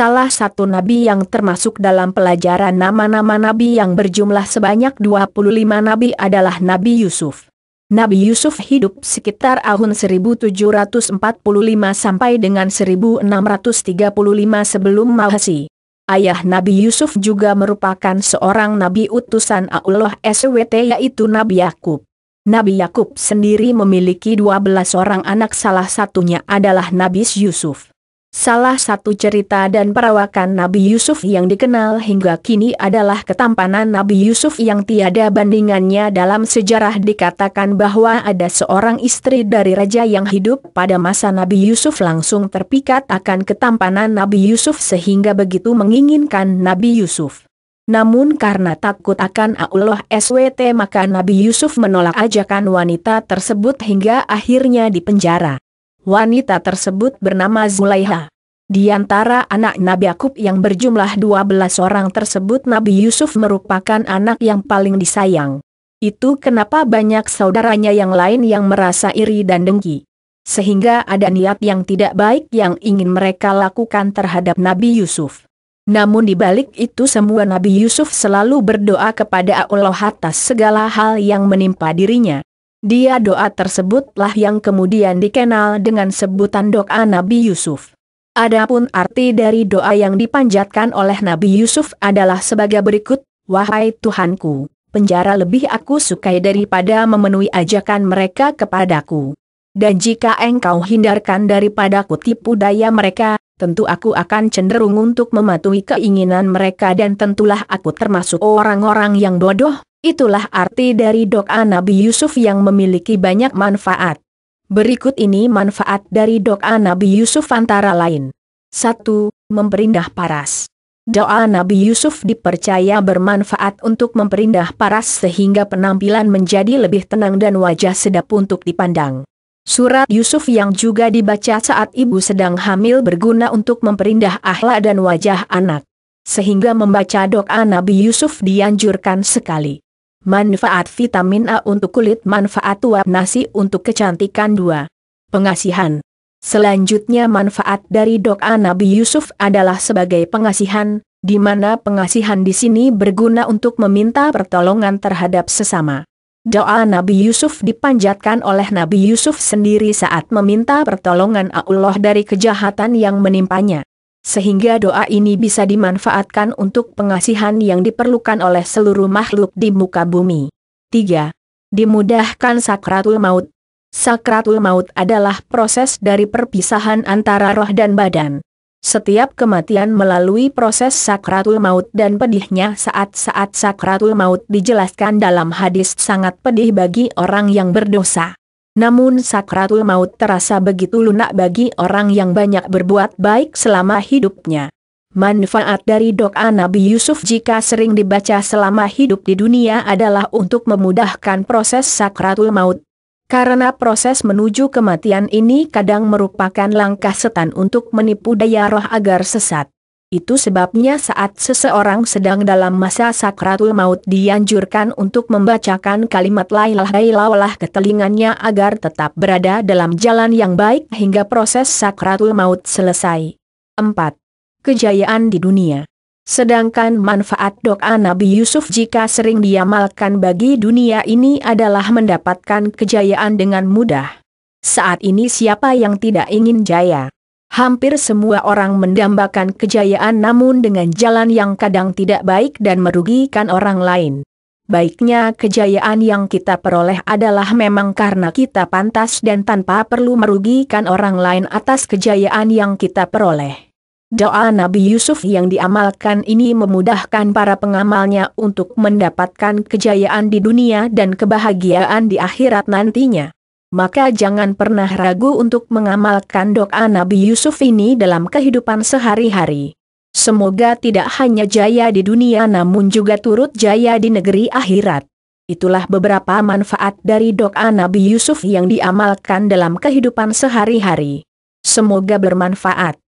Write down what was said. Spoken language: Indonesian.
salah satu nabi yang termasuk dalam pelajaran nama-nama nabi yang berjumlah sebanyak 25 nabi adalah Nabi Yusuf. Nabi Yusuf hidup sekitar tahun 1745 sampai dengan 1635 sebelum Masehi. Ayah Nabi Yusuf juga merupakan seorang nabi utusan Allah SWT yaitu Nabi Yakub. Nabi Yakub sendiri memiliki 12 orang anak salah satunya adalah Nabi Yusuf. Salah satu cerita dan perawakan Nabi Yusuf yang dikenal hingga kini adalah ketampanan Nabi Yusuf yang tiada bandingannya dalam sejarah dikatakan bahwa ada seorang istri dari raja yang hidup pada masa Nabi Yusuf langsung terpikat akan ketampanan Nabi Yusuf sehingga begitu menginginkan Nabi Yusuf. Namun karena takut akan Allah SWT maka Nabi Yusuf menolak ajakan wanita tersebut hingga akhirnya dipenjara. Wanita tersebut bernama Zulaiha. Di antara anak Nabi Yakub yang berjumlah 12 orang tersebut Nabi Yusuf merupakan anak yang paling disayang. Itu kenapa banyak saudaranya yang lain yang merasa iri dan dengki. Sehingga ada niat yang tidak baik yang ingin mereka lakukan terhadap Nabi Yusuf. Namun di balik itu semua Nabi Yusuf selalu berdoa kepada Allah atas segala hal yang menimpa dirinya. Dia doa tersebutlah yang kemudian dikenal dengan sebutan doa Nabi Yusuf. Adapun arti dari doa yang dipanjatkan oleh Nabi Yusuf adalah sebagai berikut, Wahai Tuhanku, penjara lebih aku sukai daripada memenuhi ajakan mereka kepadaku. Dan jika engkau hindarkan daripadaku tipu daya mereka, tentu aku akan cenderung untuk mematuhi keinginan mereka dan tentulah aku termasuk orang-orang yang bodoh, Itulah arti dari doa Nabi Yusuf yang memiliki banyak manfaat. Berikut ini manfaat dari doa Nabi Yusuf antara lain. 1. Memperindah paras. Doa Nabi Yusuf dipercaya bermanfaat untuk memperindah paras sehingga penampilan menjadi lebih tenang dan wajah sedap untuk dipandang. Surat Yusuf yang juga dibaca saat ibu sedang hamil berguna untuk memperindah akhlak dan wajah anak. Sehingga membaca doa Nabi Yusuf dianjurkan sekali. Manfaat vitamin A untuk kulit Manfaat uap nasi untuk kecantikan 2. Pengasihan Selanjutnya manfaat dari doa Nabi Yusuf adalah sebagai pengasihan, di mana pengasihan di sini berguna untuk meminta pertolongan terhadap sesama. Doa Nabi Yusuf dipanjatkan oleh Nabi Yusuf sendiri saat meminta pertolongan Allah dari kejahatan yang menimpanya sehingga doa ini bisa dimanfaatkan untuk pengasihan yang diperlukan oleh seluruh makhluk di muka bumi. 3. Dimudahkan sakratul maut. Sakratul maut adalah proses dari perpisahan antara roh dan badan. Setiap kematian melalui proses sakratul maut dan pedihnya saat-saat sakratul maut dijelaskan dalam hadis sangat pedih bagi orang yang berdosa. Namun sakratul maut terasa begitu lunak bagi orang yang banyak berbuat baik selama hidupnya. Manfaat dari doa Nabi Yusuf jika sering dibaca selama hidup di dunia adalah untuk memudahkan proses sakratul maut. Karena proses menuju kematian ini kadang merupakan langkah setan untuk menipu daya roh agar sesat. Itu sebabnya saat seseorang sedang dalam masa sakratul maut dianjurkan untuk membacakan kalimat lailah lailawalah ke telinganya agar tetap berada dalam jalan yang baik hingga proses sakratul maut selesai. 4. Kejayaan di dunia Sedangkan manfaat doa Nabi Yusuf jika sering diamalkan bagi dunia ini adalah mendapatkan kejayaan dengan mudah. Saat ini siapa yang tidak ingin jaya? Hampir semua orang mendambakan kejayaan namun dengan jalan yang kadang tidak baik dan merugikan orang lain. Baiknya kejayaan yang kita peroleh adalah memang karena kita pantas dan tanpa perlu merugikan orang lain atas kejayaan yang kita peroleh. Doa Nabi Yusuf yang diamalkan ini memudahkan para pengamalnya untuk mendapatkan kejayaan di dunia dan kebahagiaan di akhirat nantinya maka jangan pernah ragu untuk mengamalkan doa Nabi Yusuf ini dalam kehidupan sehari-hari. Semoga tidak hanya jaya di dunia namun juga turut jaya di negeri akhirat. Itulah beberapa manfaat dari doa Nabi Yusuf yang diamalkan dalam kehidupan sehari-hari. Semoga bermanfaat.